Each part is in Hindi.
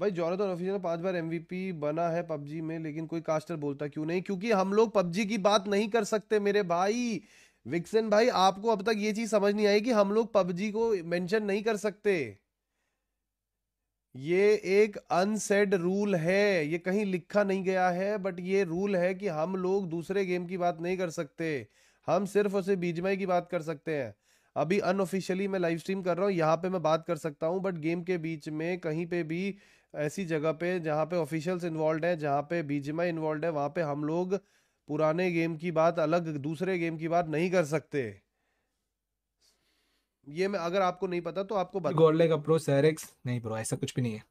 भाई और ऑफिशियल पांच बार एमवीपी बना है पबजी में लेकिन कोई कास्टर बोलता क्यों नहीं क्योंकि हम लोग पबजी की बात नहीं कर सकते मेरे भाई विक्सन भाई आपको अब तक ये चीज समझ नहीं आई कि हम लोग पबजी को मेंशन नहीं कर सकते ये एक अनसेड रूल है ये कहीं लिखा नहीं गया है बट ये रूल है कि हम लोग दूसरे गेम की बात नहीं कर सकते हम सिर्फ उसे बीजमाई की बात कर सकते हैं अभी अनऑफिशियली मैं लाइव स्ट्रीम कर रहा हूँ यहाँ पे मैं बात कर सकता हूँ बट गेम के बीच में कहीं पे भी ऐसी जगह पे जहाँ पे ऑफिशियल्स इन्वॉल्व हैं जहाँ पे बीजिमा इन्वॉल्व है वहाँ पे हम लोग पुराने गेम की बात अलग दूसरे गेम की बात नहीं कर सकते ये मैं अगर आपको नहीं पता तो आपको गॉडलाइक अप्रोच नहीं ब्रो ऐसा कुछ भी नहीं है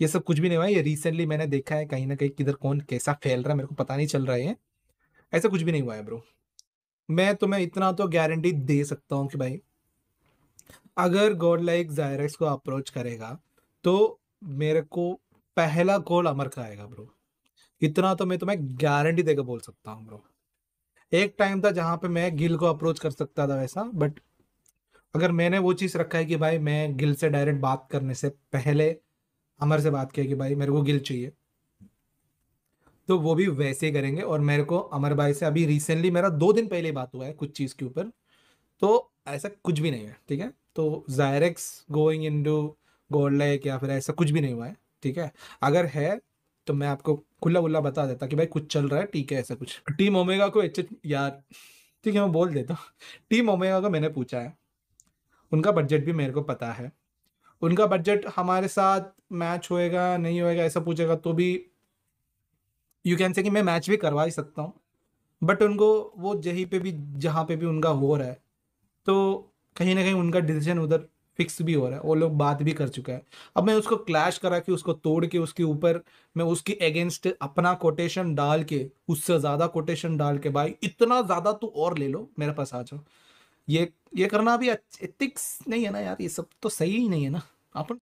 ये सब कुछ भी नहीं हुआ ये रिसेंटली मैंने देखा है कहीं ना कहीं किधर कौन कैसा फैल रहा है मेरे को पता नहीं चल रहा है ऐसा कुछ भी नहीं हुआ है ब्रो मैं तो मैं इतना तो गारंटी दे सकता हूँ कि भाई अगर गॉड लाइक जायरस को अप्रोच करेगा तो मेरे को पहला गोल अमर का आएगा ब्रो इतना तो मैं तुम्हें गारंटी देकर बोल सकता हूँ ब्रो एक टाइम था जहाँ पे मैं गिल को अप्रोच कर सकता था वैसा बट अगर मैंने वो चीज़ रखा है कि भाई मैं गिल से डायरेक्ट बात करने से पहले अमर से बात किया कि भाई मेरे को गिल चाहिए तो वो भी वैसे ही करेंगे और मेरे को अमर भाई से अभी रिसेंटली मेरा दो दिन पहले बात हुआ है कुछ चीज़ के ऊपर तो ऐसा कुछ भी नहीं है ठीक है तो जायरेक्स गोइंग इन टू गोल्ड है या फिर ऐसा कुछ भी नहीं हुआ है ठीक है अगर है तो मैं आपको खुला खुला बता देता कि भाई कुछ चल रहा है ठीक है ऐसा कुछ टीम ओमेगा को एच यार ठीक है मैं बोल देता हूँ टीम ओमेगा को मैंने पूछा है उनका बजट भी मेरे को पता है उनका बजट हमारे साथ मैच होएगा नहीं होएगा ऐसा पूछेगा तो भी यू कैन से कि मैं मैच भी करवा ही सकता हूँ बट उनको वो जहीं पे भी जहाँ पे भी उनका हो रहा है तो कहीं ना कहीं उनका डिसीजन उधर फिक्स भी हो रहा है वो लोग बात भी कर चुका है अब मैं उसको क्लैश करा के उसको तोड़ के उसके ऊपर मैं उसके अगेंस्ट अपना कोटेशन डाल के उससे ज़्यादा कोटेशन डाल के भाई इतना ज़्यादा तो और ले लो मेरे पास आ जाओ ये ये करना भी एथिक्स नहीं है ना यार ये सब तो सही ही नहीं है ना अपन